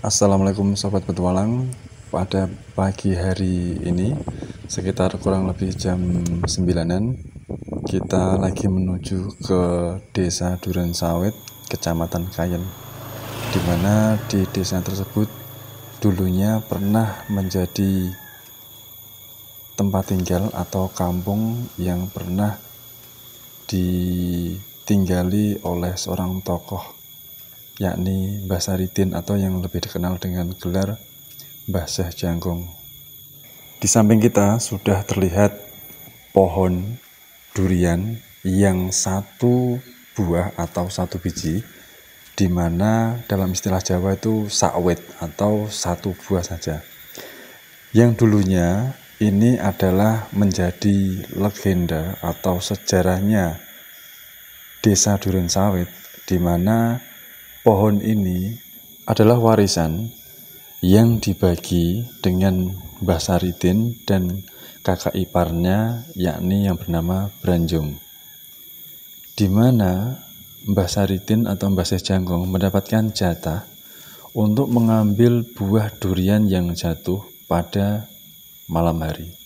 Assalamualaikum sobat petualang pada pagi hari ini sekitar kurang lebih jam sembilanan, kita lagi menuju ke desa Duren Sawit kecamatan Kayen dimana di desa tersebut dulunya pernah menjadi tempat tinggal atau kampung yang pernah ditinggali oleh seorang tokoh yakni Mbah Saridin atau yang lebih dikenal dengan gelar Mbah Syah Jangkung. Di samping kita sudah terlihat pohon durian yang satu buah atau satu biji di mana dalam istilah Jawa itu sawit atau satu buah saja. Yang dulunya ini adalah menjadi legenda atau sejarahnya Desa durian Sawit di mana pohon ini adalah warisan yang dibagi dengan Mbah Saritin dan kakak iparnya yakni yang bernama Branjung. Di mana Mbah Saritin atau Mbah Syekh mendapatkan jatah untuk mengambil buah durian yang jatuh pada malam hari.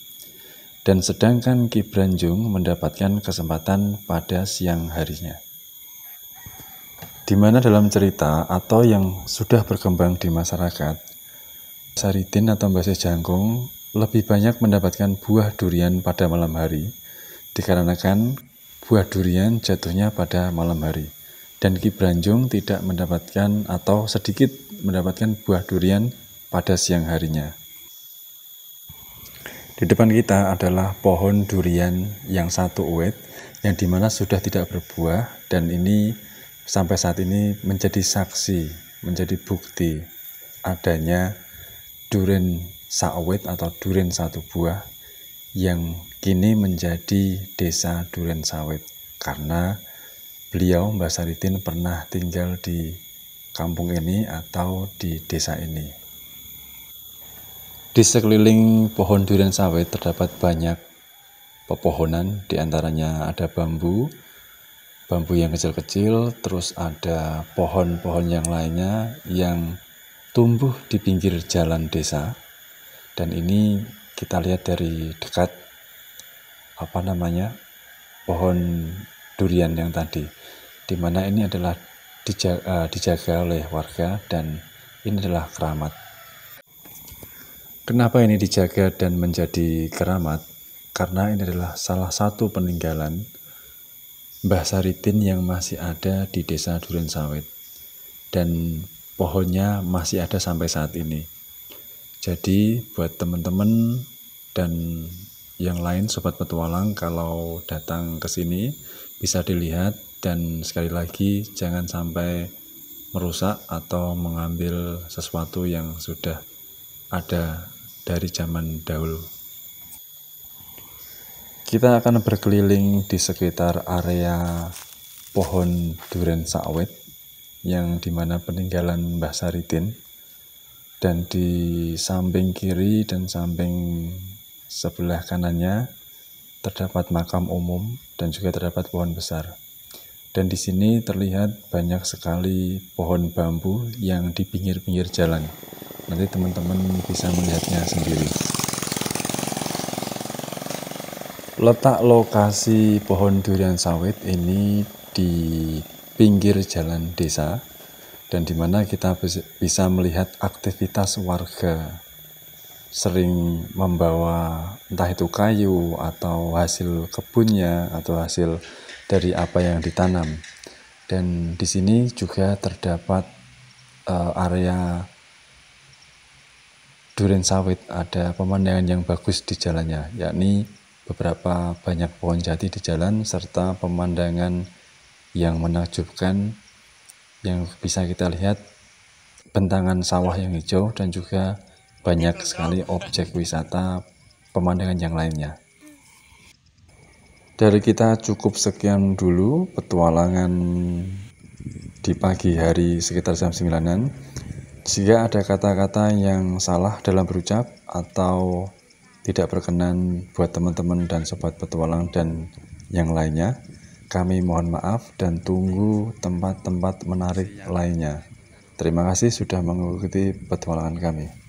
Dan sedangkan Ki Branjung mendapatkan kesempatan pada siang harinya di mana dalam cerita atau yang sudah berkembang di masyarakat, Saridin atau Mbak Jangkung lebih banyak mendapatkan buah durian pada malam hari dikarenakan buah durian jatuhnya pada malam hari dan Ki Branjung tidak mendapatkan atau sedikit mendapatkan buah durian pada siang harinya. Di depan kita adalah pohon durian yang satu uwet yang dimana sudah tidak berbuah dan ini sampai saat ini menjadi saksi, menjadi bukti adanya durian sawit atau durian satu buah yang kini menjadi desa durian sawit karena beliau Mbah Saritin pernah tinggal di kampung ini atau di desa ini. Di sekeliling pohon durian sawit terdapat banyak pepohonan, diantaranya ada bambu, bambu yang kecil-kecil, terus ada pohon-pohon yang lainnya yang tumbuh di pinggir jalan desa. Dan ini kita lihat dari dekat apa namanya pohon durian yang tadi, dimana ini adalah dijaga, eh, dijaga oleh warga dan ini adalah keramat. Kenapa ini dijaga dan menjadi keramat? Karena ini adalah salah satu peninggalan Mbah Saritin yang masih ada di desa Duren Sawit dan pohonnya masih ada sampai saat ini. Jadi buat teman-teman dan yang lain sobat petualang kalau datang ke sini bisa dilihat dan sekali lagi jangan sampai merusak atau mengambil sesuatu yang sudah ada dari zaman dahulu. Kita akan berkeliling di sekitar area pohon durian sawit yang dimana peninggalan Mbah Saritin dan di samping kiri dan samping sebelah kanannya terdapat makam umum dan juga terdapat pohon besar. Dan di sini terlihat banyak sekali pohon bambu yang di pinggir-pinggir jalan. Nanti teman-teman bisa melihatnya sendiri. Letak lokasi pohon durian sawit ini di pinggir jalan desa dan di mana kita bisa melihat aktivitas warga sering membawa entah itu kayu atau hasil kebunnya atau hasil dari apa yang ditanam. Dan di sini juga terdapat uh, area durian sawit, ada pemandangan yang bagus di jalannya, yakni beberapa banyak pohon jati di jalan serta pemandangan yang menakjubkan yang bisa kita lihat bentangan sawah yang hijau dan juga banyak sekali objek wisata pemandangan yang lainnya. Dari kita cukup sekian dulu petualangan di pagi hari sekitar jam 9-an. Jika ada kata-kata yang salah dalam berucap atau tidak berkenan buat teman-teman dan sobat petualang dan yang lainnya. Kami mohon maaf dan tunggu tempat-tempat menarik lainnya. Terima kasih sudah mengikuti petualangan kami.